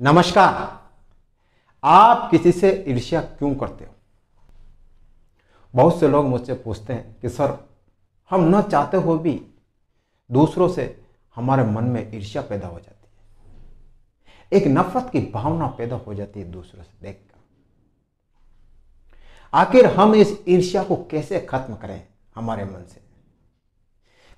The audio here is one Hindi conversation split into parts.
नमस्कार आप किसी से ईर्ष्या क्यों करते हो बहुत से लोग मुझसे पूछते हैं कि सर हम न चाहते हो भी दूसरों से हमारे मन में ईर्ष्या पैदा हो जाती है एक नफरत की भावना पैदा हो जाती है दूसरों से देखकर आखिर हम इस ईर्ष्या को कैसे खत्म करें हमारे मन से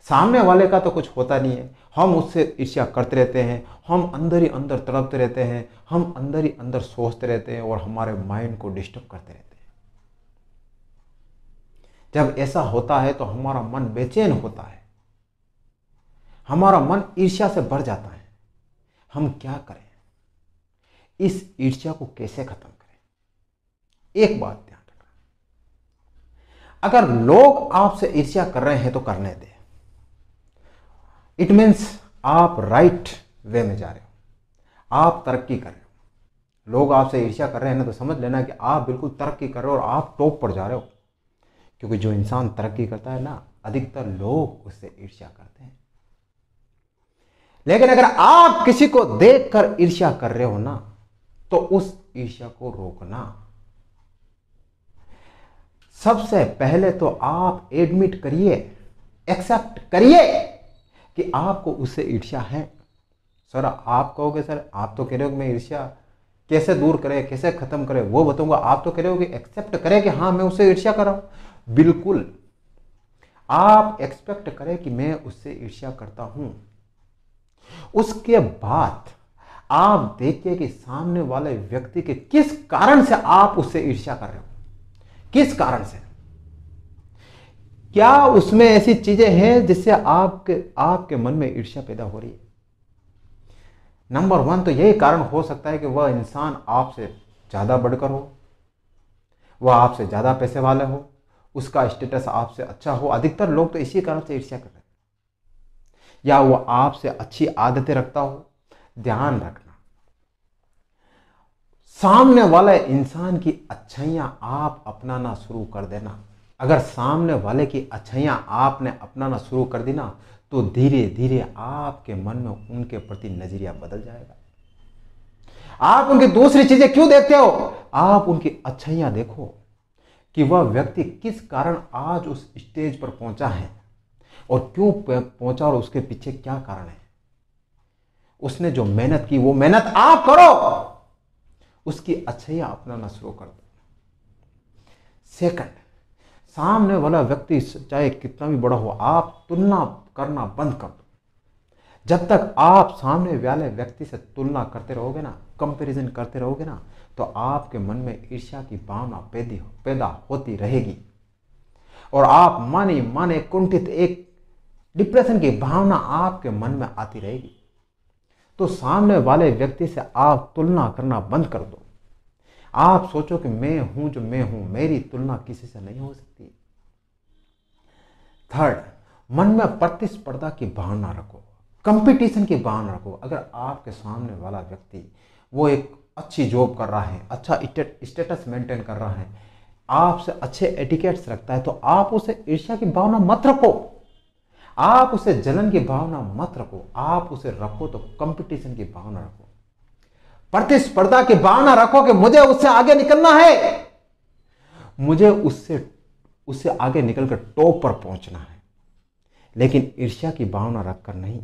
सामने वाले का तो कुछ होता नहीं है हम उससे ईर्ष्या करते रहते हैं हम अंदर ही अंदर तड़पते रहते हैं हम अंदर ही अंदर सोचते रहते हैं और हमारे माइंड को डिस्टर्ब करते रहते हैं जब ऐसा होता है तो हमारा मन बेचैन होता है हमारा मन ईर्ष्या से भर जाता है हम क्या करें इस ईर्ष्या को कैसे खत्म करें एक बात ध्यान रखना अगर लोग आपसे ईर्ष्या कर रहे हैं तो करने दें इट मीन्स आप राइट वे में जा रहे हो आप तरक्की कर रहे हो लोग आपसे ईर्ष्या कर रहे हैं ना तो समझ लेना कि आप बिल्कुल तरक्की कर रहे हो और आप टॉप पर जा रहे हो क्योंकि जो इंसान तरक्की करता है ना अधिकतर लोग उससे ईर्ष्या करते हैं लेकिन अगर आप किसी को देखकर ईर्ष्या कर रहे हो ना तो उस ईर्ष्या को रोकना सबसे पहले तो आप एडमिट करिए एक्सेप्ट करिए कि आपको उससे ईर्ष्या है सर आप कहोगे सर आप तो कह रहे हो मैं ईर्ष्या कैसे दूर करे कैसे खत्म करे वो बताऊंगा आप तो कह रहे हो कि एक्सेप्ट करें कि हाँ मैं उससे ईर्ष्या कर रहा हूं बिल्कुल आप एक्सपेक्ट करें कि मैं उससे ईर्ष्या करता हूं उसके बाद आप देखिए कि सामने वाले व्यक्ति के किस कारण से आप उससे ईर्ष्या कर रहे हो किस कारण से क्या उसमें ऐसी चीजें हैं जिससे आपके आपके मन में ईर्ष्या पैदा हो रही है नंबर वन तो यही कारण हो सकता है कि वह इंसान आपसे ज़्यादा बढ़कर हो वह आपसे ज़्यादा पैसे वाले हो उसका स्टेटस आपसे अच्छा हो अधिकतर लोग तो इसी कारण से ईर्ष्या कर रहे हैं या वह आपसे अच्छी आदतें रखता हो ध्यान रखना सामने वाले इंसान की अच्छाइयाँ आप अपनाना शुरू कर देना अगर सामने वाले की अच्छाइयाँ आपने अपनाना शुरू कर दी ना तो धीरे धीरे आपके मन में उनके प्रति नजरिया बदल जाएगा आप उनकी दूसरी चीजें क्यों देखते हो आप उनकी अच्छाइयां देखो कि वह व्यक्ति किस कारण आज उस स्टेज पर पहुंचा है और क्यों पहुंचा और उसके पीछे क्या कारण है उसने जो मेहनत की वो मेहनत आप करो उसकी अच्छाइयां अपनाना शुरू कर दो सेकंड सामने वाला व्यक्ति चाहे कितना भी बड़ा हो आप तुलना करना बंद कर दो जब तक आप सामने वाले व्यक्ति से तुलना करते रहोगे ना कंपैरिजन करते रहोगे ना तो आपके मन में ईर्ष्या की भावना पैदी पैदा होती रहेगी और आप माने माने कुंठित एक डिप्रेशन की भावना आपके मन में आती रहेगी तो सामने वाले व्यक्ति से आप तुलना करना बंद कर दो आप सोचो कि मैं हूं जो मैं हूं मेरी तुलना किसी से नहीं हो सकती थर्ड मन में प्रतिस्पर्धा की भावना रखो कंपटीशन की भावना रखो अगर आपके सामने वाला व्यक्ति वो एक अच्छी जॉब कर रहा है अच्छा स्टेटस मेंटेन कर रहा है आपसे अच्छे एटिकेट्स रखता है तो आप उसे ईर्ष्या की भावना मत रखो आप उसे जलन की भावना मत रखो आप उसे रखो तो कंपटीशन की भावना रखो प्रतिस्पर्धा की भावना रखो कि मुझे उससे आगे निकलना है मुझे उससे उससे आगे निकलकर टॉप पर पहुंचना है लेकिन ईर्ष्या की भावना रखकर नहीं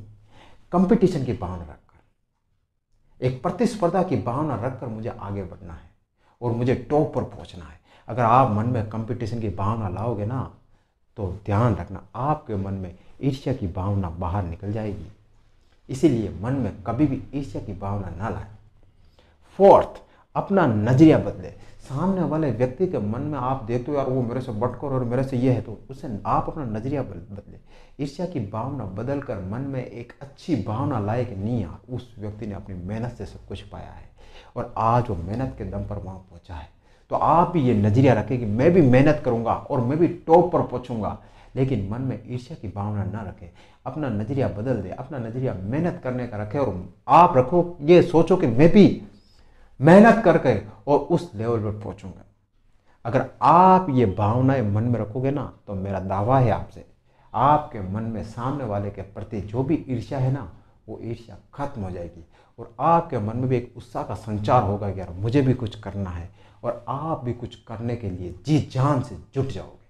कंपटीशन की भावना रखकर एक प्रतिस्पर्धा की भावना रखकर मुझे आगे बढ़ना है और मुझे टॉप पर पहुंचना है अगर आप मन में कंपटीशन की भावना लाओगे ना तो ध्यान रखना आपके मन में ईर्ष्या की भावना बाहर निकल जाएगी इसीलिए मन में कभी भी ईर्ष्या की भावना ना लाए फोर्थ अपना नजरिया बदले सामने वाले व्यक्ति के मन में आप देते हो यार वो मेरे से बटकर और मेरे से ये है तो उसे आप अपना नजरिया बदले ईर्ष्या की भावना बदल कर मन में एक अच्छी भावना लाए कि नहीं यार उस व्यक्ति ने अपनी मेहनत से सब कुछ पाया है और आज वो मेहनत के दम पर वहाँ पहुँचा है तो आप भी ये नजरिया रखें कि मैं भी मेहनत करूँगा और मैं भी टॉप पर पहुँचूँगा लेकिन मन में ईर्ष्या की भावना ना रखें अपना नजरिया बदल दे अपना नजरिया मेहनत करने का रखें और आप रखो ये सोचो कि मैं भी मेहनत करके और उस लेवल पर पहुंचूंगा अगर आप ये भावनाएं मन में रखोगे ना तो मेरा दावा है आपसे आपके मन में सामने वाले के प्रति जो भी ईर्ष्या है ना वो ईर्ष्या खत्म हो जाएगी और आपके मन में भी एक उत्साह का संचार होगा कि यार मुझे भी कुछ करना है और आप भी कुछ करने के लिए जी जान से जुट जाओगे